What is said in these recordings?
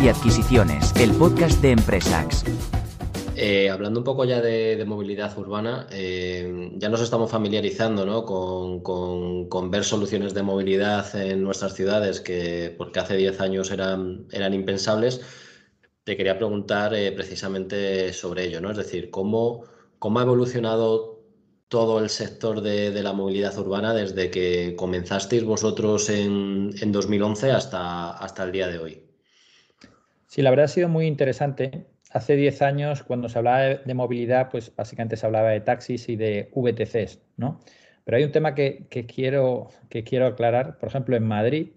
y adquisiciones, el podcast de empresas eh, hablando un poco ya de, movilidad urbana, eh, ya nos estamos familiarizando con, ver soluciones de movilidad en nuestras ciudades que porque hace 10 años eran, eran impensables. Te quería preguntar eh, precisamente sobre ello, ¿no? Es decir, ¿cómo, cómo ha evolucionado todo el sector de, la movilidad urbana desde que comenzasteis vosotros en, en 2011 hasta, hasta el día de hoy? Sí, la verdad ha sido muy interesante. Hace 10 años, cuando se hablaba de, movilidad, pues básicamente se hablaba de taxis y de VTCs, ¿no? Pero hay un tema que, quiero, que quiero aclarar. Por ejemplo, en Madrid.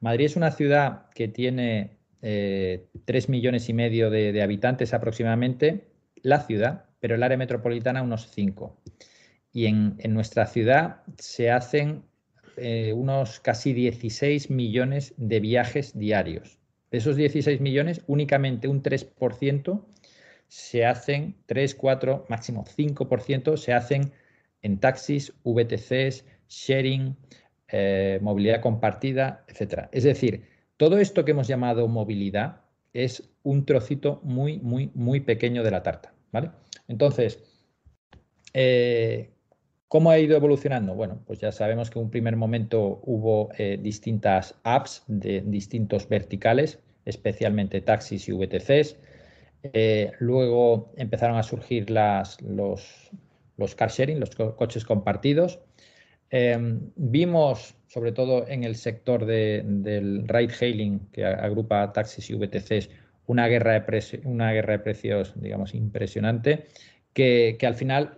Madrid es una ciudad que tiene eh, tres 3 millones y medio de, habitantes aproximadamente, la ciudad, pero el área metropolitana unos 5. Y en, nuestra ciudad se hacen eh, unos casi 16 millones de viajes diarios. De esos 16 millones, únicamente un 3% se hacen, 3, 4, máximo 5% se hacen en taxis, VTCs, sharing, eh, movilidad compartida, etc. Es decir, todo esto que hemos llamado movilidad es un trocito muy, muy, muy pequeño de la tarta. ¿vale? Entonces, eh, ¿Cómo ha ido evolucionando? Bueno, pues ya sabemos que en un primer momento hubo eh, distintas apps de distintos verticales, especialmente taxis y VTCs. Eh, luego empezaron a surgir las, los, los car sharing, los coches compartidos. Eh, vimos, sobre todo en el sector del ride hailing, que agrupa taxis y VTCs, una guerra de, una guerra de precios, digamos, impresionante, que, que al final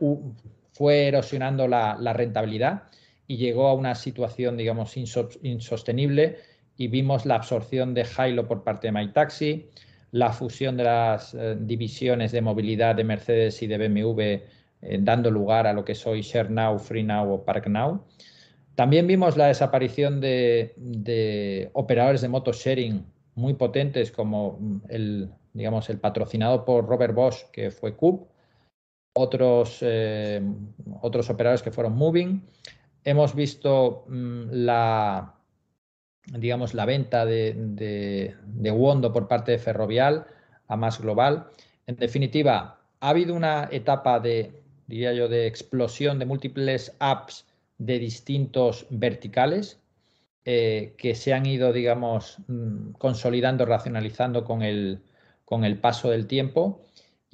fue erosionando la, rentabilidad y llegó a una situación, digamos, insostenible y vimos la absorción de Hilo por parte de MyTaxi, la fusión de las eh, divisiones de movilidad de Mercedes y de BMW eh, dando lugar a lo que es hoy ShareNow, FreeNow o ParkNow. También vimos la desaparición de, operadores de moto sharing muy potentes como mm, el, digamos, el patrocinado por Robert Bosch, que fue Coop, otros, eh, otros operadores que fueron moving. Hemos visto mm, la, digamos, la venta de, de, Wondo por parte de Ferrovial a más global. En definitiva, ha habido una etapa de, diría yo, de explosión de múltiples apps de distintos verticales eh, que se han ido, digamos, mm, consolidando, racionalizando con el, con el paso del tiempo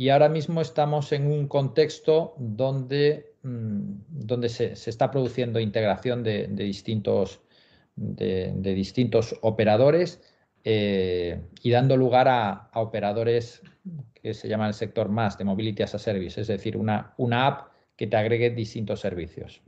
y ahora mismo estamos en un contexto donde, mm, donde se, está produciendo integración de, distintos, de, distintos operadores eh, y dando lugar a, operadores que se llaman el sector más de Mobility as a Service, es decir, una app que te agregue distintos servicios.